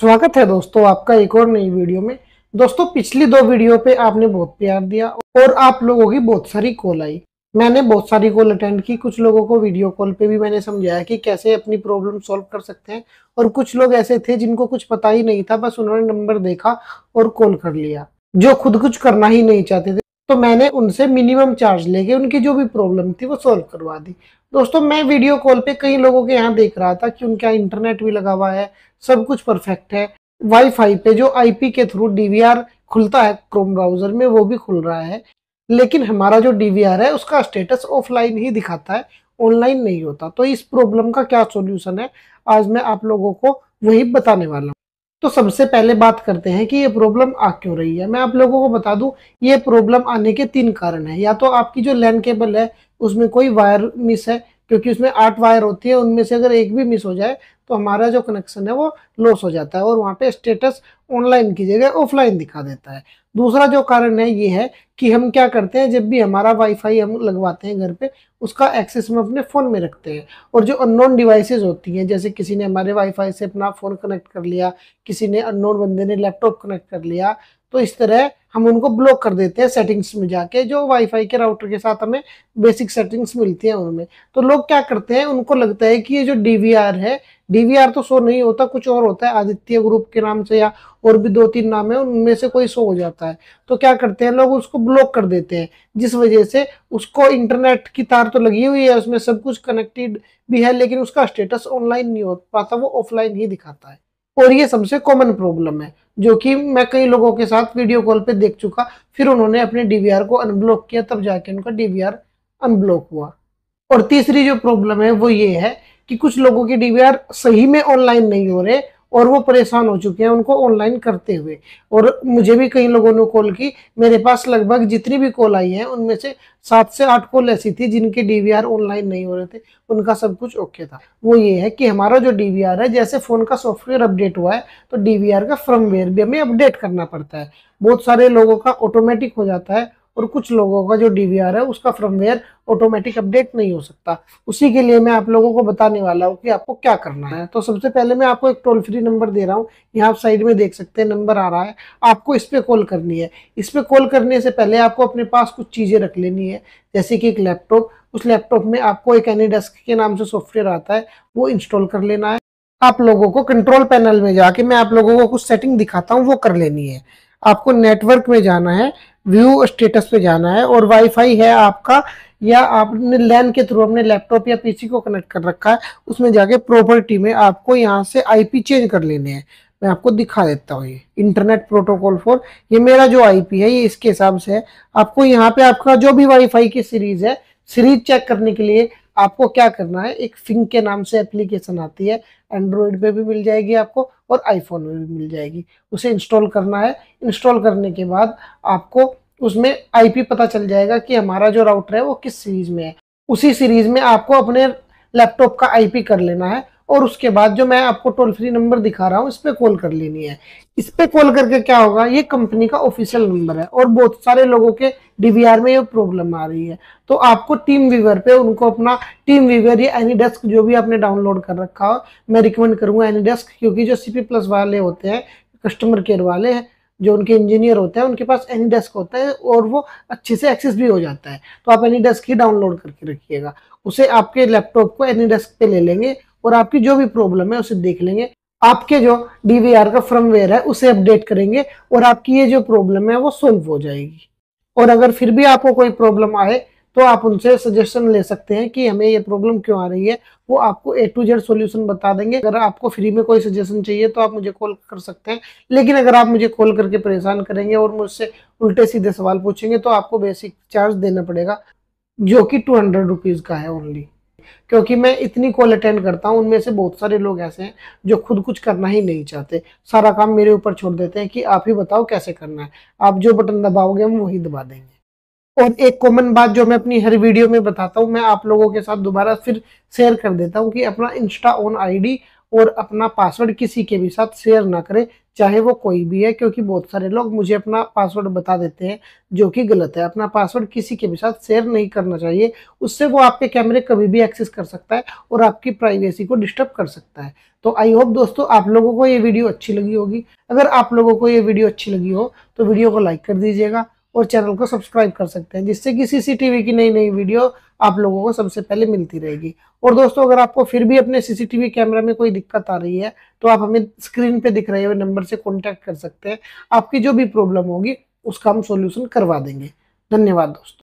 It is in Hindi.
स्वागत है दोस्तों आपका एक और नई वीडियो में दोस्तों पिछली दो वीडियो पे आपने बहुत प्यार दिया और आप लोगों की बहुत सारी कॉल आई मैंने बहुत सारी कॉल अटेंड की कुछ लोगों को वीडियो कॉल पे भी मैंने समझाया कि कैसे अपनी प्रॉब्लम सॉल्व कर सकते हैं और कुछ लोग ऐसे थे जिनको कुछ पता ही नहीं था बस उन्होंने नंबर देखा और कॉल कर लिया जो खुद कुछ करना ही नहीं चाहते थे तो मैंने उनसे मिनिमम चार्ज लेके उनकी जो भी प्रॉब्लम थी वो सॉल्व करवा दी दोस्तों मैं वीडियो कॉल पे कई लोगों के यहाँ देख रहा था कि उनका इंटरनेट भी लगा हुआ है सब कुछ परफेक्ट है वाईफाई पे जो आईपी के थ्रू डीवीआर खुलता है क्रोम ब्राउजर में वो भी खुल रहा है लेकिन हमारा जो डीवीआर है उसका स्टेटस ऑफलाइन ही दिखाता है ऑनलाइन नहीं होता तो इस प्रॉब्लम का क्या सोल्यूशन है आज मैं आप लोगों को वही बताने वाला हूँ तो सबसे पहले बात करते हैं कि ये प्रॉब्लम आ क्यों रही है मैं आप लोगों को बता दूं ये प्रॉब्लम आने के तीन कारण हैं या तो आपकी जो लैंड केबल है उसमें कोई वायर मिस है क्योंकि उसमें आठ वायर होती है उनमें से अगर एक भी मिस हो जाए तो हमारा जो कनेक्शन है वो लॉस हो जाता है और वहाँ पे स्टेटस ऑनलाइन की जगह ऑफलाइन दिखा देता है दूसरा जो कारण है ये है कि हम क्या करते हैं जब भी हमारा वाईफाई हम लगवाते हैं घर पे उसका एक्सेस हम अपने फ़ोन में रखते हैं और जो अननोन डिवाइसेस होती हैं जैसे किसी ने हमारे वाईफाई से अपना फ़ोन कनेक्ट कर लिया किसी ने अननोन बंदे ने लैपटॉप कनेक्ट कर लिया तो इस तरह हम उनको ब्लॉक कर देते हैं सेटिंग्स में जाके जो वाईफाई के राउटर के साथ हमें बेसिक सेटिंग्स मिलती हैं उनमें तो लोग क्या करते हैं उनको लगता है कि ये जो डीवीआर है डीवीआर तो शो नहीं होता कुछ और होता है आदित्य ग्रुप के नाम से या और भी दो तीन नाम है उनमें से कोई शो हो जाता है तो क्या करते हैं लोग उसको ब्लॉक कर देते हैं जिस वजह से उसको इंटरनेट की तार तो लगी हुई है उसमें सब कुछ कनेक्टेड भी है लेकिन उसका स्टेटस ऑनलाइन नहीं हो पाता वो ऑफलाइन ही दिखाता है और ये सबसे कॉमन प्रॉब्लम है जो कि मैं कई लोगों के साथ वीडियो कॉल पे देख चुका फिर उन्होंने अपने डीवीआर को अनब्लॉक किया तब जाके उनका डीवीआर अनब्लॉक हुआ और तीसरी जो प्रॉब्लम है वो ये है कि कुछ लोगों के डीवीआर सही में ऑनलाइन नहीं हो रहे और वो परेशान हो चुके हैं उनको ऑनलाइन करते हुए और मुझे भी कई लोगों ने कॉल की मेरे पास लगभग जितनी भी कॉल आई है उनमें से सात से आठ कॉल ऐसी थी जिनके डीवीआर ऑनलाइन नहीं हो रहे थे उनका सब कुछ ओके था वो ये है कि हमारा जो डीवीआर है जैसे फ़ोन का सॉफ्टवेयर अपडेट हुआ है तो डीवीआर का फर्मवेयर भी हमें अपडेट करना पड़ता है बहुत सारे लोगों का ऑटोमेटिक हो जाता है और कुछ लोगों का जो डीवीआर है उसका फर्मवेयर ऑटोमेटिक अपडेट नहीं हो सकता उसी के लिए मैं आप लोगों को बताने वाला हूँ कि आपको क्या करना है तो सबसे पहले मैं आपको एक टोल फ्री नंबर दे रहा हूँ यहाँ आप साइड में देख सकते हैं नंबर आ रहा है आपको इस पर कॉल करनी है इस पर कॉल करने से पहले आपको अपने पास कुछ चीज़ें रख लेनी है जैसे कि एक लैपटॉप उस लैपटॉप में आपको एक एनी डेस्क के नाम से सॉफ्टवेयर आता है वो इंस्टॉल कर लेना है आप लोगों को कंट्रोल पैनल में जाके मैं आप लोगों को कुछ सेटिंग दिखाता हूँ वो कर लेनी है आपको नेटवर्क में जाना है व्यू स्टेटस पे जाना है और वाईफाई है आपका या आपने लैन के थ्रू अपने लैपटॉप या पीसी को कनेक्ट कर रखा है उसमें जाके प्रॉपर्टी में आपको यहाँ से आईपी चेंज कर लेने हैं मैं आपको दिखा देता हूँ ये इंटरनेट प्रोटोकॉल फॉर ये मेरा जो आईपी है ये इसके हिसाब से है आपको यहाँ पे आपका जो भी वाईफाई की सीरीज है सीरीज चेक करने के लिए आपको क्या करना है एक फिंग के नाम से एप्लीकेशन आती है एंड्रॉयड पे भी मिल जाएगी आपको और आईफोन में भी मिल जाएगी उसे इंस्टॉल करना है इंस्टॉल करने के बाद आपको उसमें आईपी पता चल जाएगा कि हमारा जो राउटर है वो किस सीरीज़ में है उसी सीरीज़ में आपको अपने लैपटॉप का आईपी कर लेना है और उसके बाद जो मैं आपको टोल फ्री नंबर दिखा रहा हूँ इस पर कॉल कर लेनी है इस पर कॉल करके क्या होगा ये कंपनी का ऑफिशियल नंबर है और बहुत सारे लोगों के डीवीआर में ये प्रॉब्लम आ रही है तो आपको टीम वीवर पे उनको अपना टीम वीवर या एनी डेस्क जो भी आपने डाउनलोड कर रखा हो मैं रिकमेंड करूँगा एनी डेस्क क्योंकि जो सी प्लस वाले होते हैं कस्टमर केयर वाले हैं जो उनके इंजीनियर होते हैं उनके पास एनी डेस्क होता है और वो अच्छे से एक्सेस भी हो जाता है तो आप एनी डेस्क ही डाउनलोड करके रखिएगा उसे आपके लैपटॉप को एनी डेस्क पे ले लेंगे और आपकी जो भी प्रॉब्लम है उसे देख लेंगे आपके जो डीवीआर का फर्मवेयर है उसे अपडेट करेंगे और आपकी ये जो प्रॉब्लम है वो सोल्व हो जाएगी और अगर फिर भी आपको कोई प्रॉब्लम आए तो आप उनसे सजेशन ले सकते हैं कि हमें ये प्रॉब्लम क्यों आ रही है वो आपको ए टू जेड सोल्यूशन बता देंगे अगर आपको फ्री में कोई सजेशन चाहिए तो आप मुझे कॉल कर सकते हैं लेकिन अगर आप मुझे कॉल करके परेशान करेंगे और मुझसे उल्टे सीधे सवाल पूछेंगे तो आपको बेसिक चार्ज देना पड़ेगा जो कि टू हंड्रेड रुपीज़ का है ओनली क्योंकि मैं इतनी कॉल अटेंड करता हूँ उनमें से बहुत सारे लोग ऐसे हैं जो खुद कुछ करना ही नहीं चाहते सारा काम मेरे ऊपर छोड़ देते हैं कि आप ही बताओ कैसे करना है आप जो बटन दबाओगे हम वही दबा देंगे और एक कॉमन बात जो मैं अपनी हर वीडियो में बताता हूँ मैं आप लोगों के साथ दोबारा फिर शेयर कर देता हूँ कि अपना इंस्टा ऑन आईडी और अपना पासवर्ड किसी के भी साथ शेयर ना करें चाहे वो कोई भी है क्योंकि बहुत सारे लोग मुझे अपना पासवर्ड बता देते हैं जो कि गलत है अपना पासवर्ड किसी के भी साथ शेयर नहीं करना चाहिए उससे वो आपके कैमरे कभी भी एक्सेस कर सकता है और आपकी प्राइवेसी को डिस्टर्ब कर सकता है तो आई होप दोस्तों आप लोगों को ये वीडियो अच्छी लगी होगी अगर आप लोगों को ये वीडियो अच्छी लगी हो तो वीडियो को लाइक कर दीजिएगा और चैनल को सब्सक्राइब कर सकते हैं जिससे कि सीसीटीवी की नई नई वीडियो आप लोगों को सबसे पहले मिलती रहेगी और दोस्तों अगर आपको फिर भी अपने सीसीटीवी कैमरा में कोई दिक्कत आ रही है तो आप हमें स्क्रीन पे दिख रहे हुए नंबर से कॉन्टैक्ट कर सकते हैं आपकी जो भी प्रॉब्लम होगी उसका हम सोल्यूशन करवा देंगे धन्यवाद दोस्तों